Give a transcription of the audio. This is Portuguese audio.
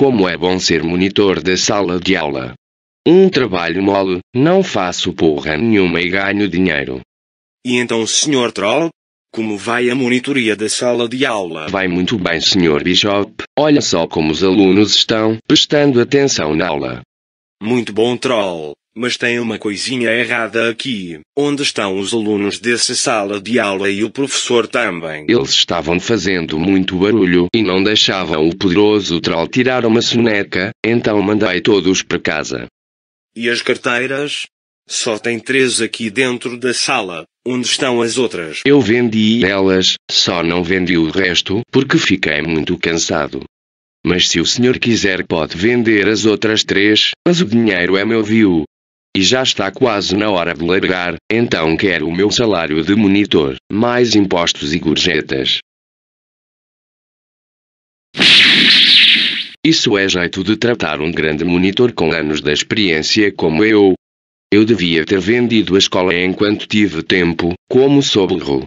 Como é bom ser monitor da sala de aula. Um trabalho mole, não faço porra nenhuma e ganho dinheiro. E então, Sr. Troll? Como vai a monitoria da sala de aula? Vai muito bem, Sr. Bishop. Olha só como os alunos estão prestando atenção na aula. Muito bom, Troll. Mas tem uma coisinha errada aqui. Onde estão os alunos dessa sala de aula e o professor também? Eles estavam fazendo muito barulho e não deixavam o poderoso Troll tirar uma soneca, então mandei todos para casa. E as carteiras? Só tem três aqui dentro da sala. Onde estão as outras? Eu vendi elas, só não vendi o resto porque fiquei muito cansado. Mas se o senhor quiser, pode vender as outras três, mas o dinheiro é meu, viu? E já está quase na hora de largar, então quero o meu salário de monitor, mais impostos e gorjetas. Isso é jeito de tratar um grande monitor com anos de experiência como eu. Eu devia ter vendido a escola enquanto tive tempo, como sou burro.